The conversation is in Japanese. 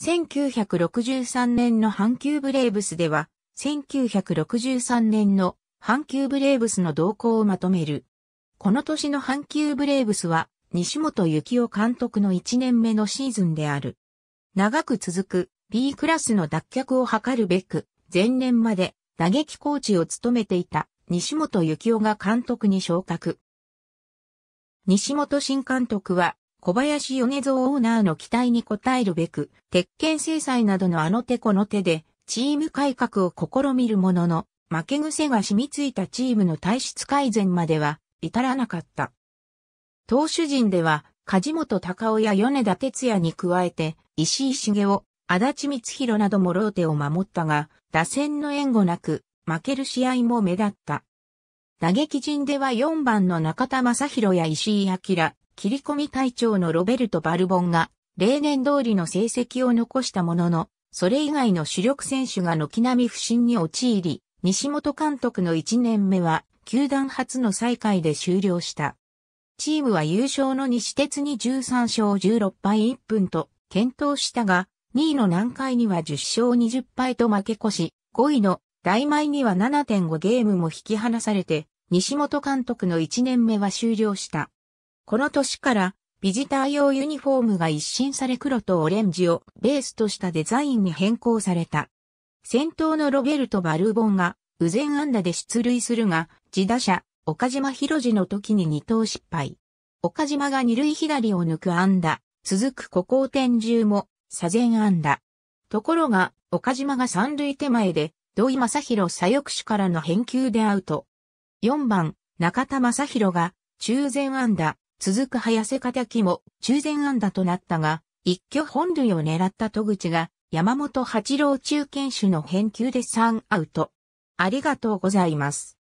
1963年の阪急ブレーブスでは、1963年の阪急ブレーブスの動向をまとめる。この年の阪急ブレーブスは、西本幸雄監督の1年目のシーズンである。長く続く B クラスの脱却を図るべく、前年まで打撃コーチを務めていた西本幸雄が監督に昇格。西本新監督は小林米蔵オーナーの期待に応えるべく、鉄拳制裁などのあの手この手で、チーム改革を試みるものの、負け癖が染みついたチームの体質改善までは、至らなかった。投手陣では、梶本隆夫や米田哲也に加えて、石井茂雄、足立光弘などもローテを守ったが、打線の援護なく、負ける試合も目立った。打撃陣では4番の中田正宏や石井明、切り込み会長のロベルト・バルボンが、例年通りの成績を残したものの、それ以外の主力選手が軒並み不振に陥り、西本監督の1年目は、球団初の再開で終了した。チームは優勝の西鉄に13勝16敗1分と、検討したが、2位の南海には10勝20敗と負け越し、5位の大米には7.5ゲームも引き離されて、西本監督の1年目は終了した。この年からビジター用ユニフォームが一新され黒とオレンジをベースとしたデザインに変更された。先頭のロベルト・バルーボンが右前安打で出塁するが、自打者、岡島博次の時に二投失敗。岡島が二塁左を抜く安打、続く古行天中も左前安打。ところが、岡島が三塁手前で、土井正宏左翼手からの返球でアウト。4番、中田正宏が中前安打、続く早瀬敵も中前安打となったが、一挙本塁を狙った戸口が山本八郎中堅手の返球で3アウト。ありがとうございます。